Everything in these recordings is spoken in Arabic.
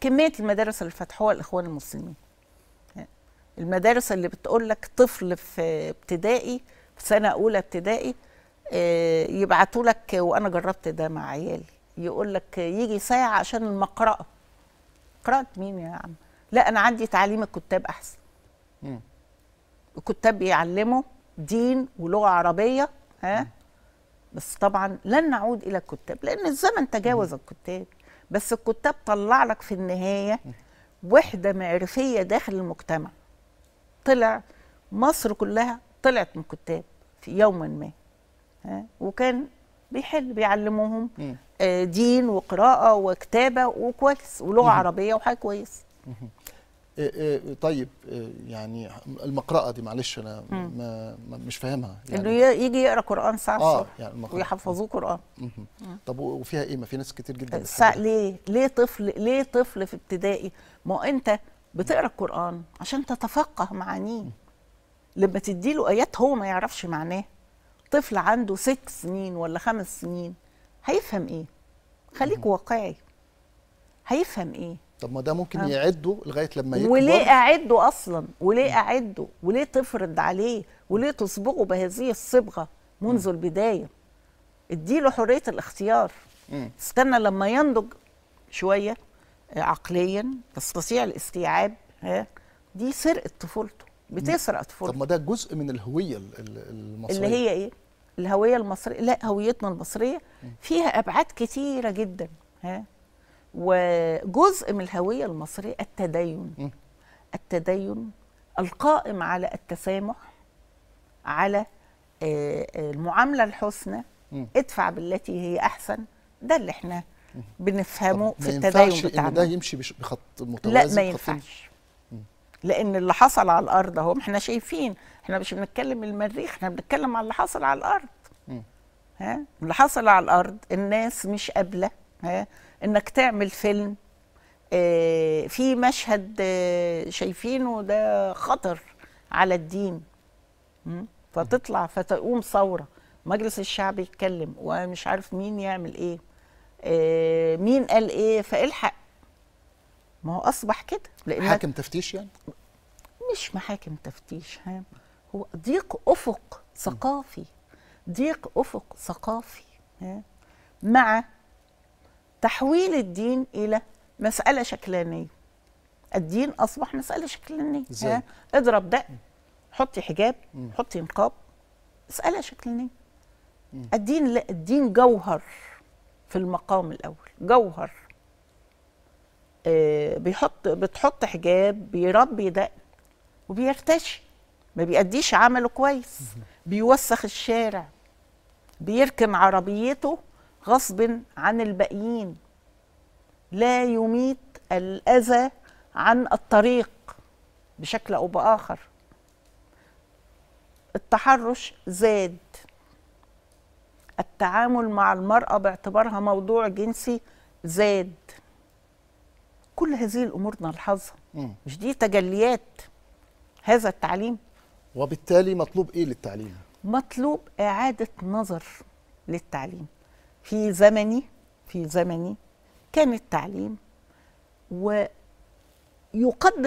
كميه المدارس اللي فتحوها الاخوان المسلمين المدارس اللي بتقول لك طفل في ابتدائي في سنه اولى ابتدائي آه، يبعتوا لك وانا جربت ده مع عيالي يقول لك يجي ساعه عشان المقرأه قراءه مين يا عم لا انا عندي تعليم الكتاب احسن الكتاب بيعلموا دين ولغه عربيه ها بس طبعا لن نعود الى الكتاب لان الزمن تجاوز الكتاب بس الكتاب طلع لك في النهايه وحده معرفيه داخل المجتمع طلع مصر كلها طلعت من كتاب في يوما ما ها وكان بيحل بيعلموهم آه، دين وقراءه وكتابه وكويس ولغه عربيه وحاجه كويسه إيه، إيه، طيب إيه، يعني المقرأة دي معلش أنا ما مش فاهمها يعني إنه يجي يقرأ قرآن ساعة آه يعني ويحفظوه قرآن طب وفيها إيه؟ ما في ناس كتير جدا ليه؟ ليه طفل ليه طفل في ابتدائي؟ ما أنت بتقرأ القرآن عشان تتفقه معانيه لما تديله آيات هو ما يعرفش معناه طفل عنده ست سنين ولا خمس سنين هيفهم إيه؟ خليك واقعي هيفهم إيه؟ طب ما ده ممكن أه. يعده لغايه لما يكبر وليه اعده اصلا وليه اعده وليه تفرض عليه وليه تصبغه بهذه الصبغه منذ م. البدايه اديله حريه الاختيار م. استنى لما ينضج شويه آه، عقليا تستطيع الاستيعاب ها دي سرقه طفولته بتسرق طفولته طب ما ده جزء من الهويه المصريه اللي هي ايه الهويه المصريه لا هويتنا المصريه فيها ابعاد كثيره جدا ها وجزء من الهويه المصريه التدين التدين القائم على التسامح على آه، آه، المعامله الحسنى ادفع بالتي هي احسن ده اللي احنا بنفهمه في التدين بتاعنا ما ده يمشي بخط متوازي لا ما ينفعش لان اللي حصل على الارض اهو احنا شايفين احنا مش بنتكلم المريخ احنا بنتكلم على اللي حصل على الارض ها اللي حصل على الارض الناس مش قابله ها انك تعمل فيلم آه، في مشهد آه، شايفينه ده خطر على الدين فتطلع فتقوم ثوره مجلس الشعب يتكلم ومش عارف مين يعمل ايه آه، مين قال ايه فالحق ما هو اصبح كده لان حاكم تفتيش يعني مش محاكم تفتيش ها هو ضيق افق ثقافي ضيق افق ثقافي مع تحويل الدين الى مساله شكلانيه الدين اصبح مساله شكلانيه اضرب ده حطي حجاب مم. حطي نقاب مساله شكلانيه الدين لا الدين جوهر في المقام الاول جوهر آه بيحط بتحط حجاب بيربي ده وبيرتشي ما بيأديش عمله كويس بيوسخ الشارع بيركن عربيته غصب عن الباقيين لا يميت الاذى عن الطريق بشكل او باخر التحرش زاد التعامل مع المراه باعتبارها موضوع جنسي زاد كل هذه الامور نلحظها مش دي تجليات هذا التعليم وبالتالي مطلوب ايه للتعليم مطلوب اعاده نظر للتعليم في زمني في زمني كان التعليم ويقدم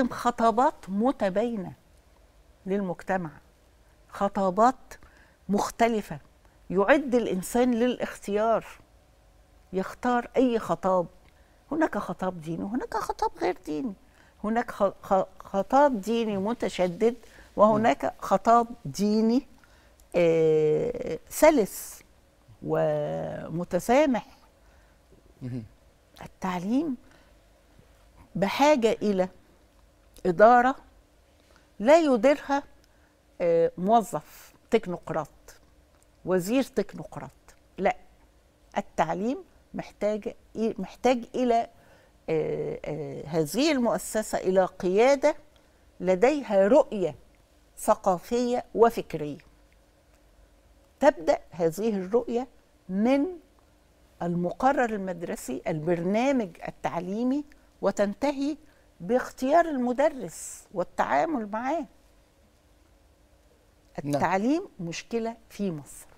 خطابات متباينه للمجتمع خطابات مختلفه يعد الانسان للاختيار يختار اي خطاب هناك خطاب ديني وهناك خطاب غير ديني هناك خطاب ديني متشدد وهناك خطاب ديني سلس آه، ومتسامح التعليم بحاجة إلى إدارة لا يديرها آه، موظف تكنوقراط وزير تكنوقراط لا التعليم محتاج محتاج إلى آه، آه، هذه المؤسسة إلى قيادة لديها رؤية ثقافية وفكرية تبدا هذه الرؤيه من المقرر المدرسي البرنامج التعليمي وتنتهي باختيار المدرس والتعامل معاه نعم. التعليم مشكله في مصر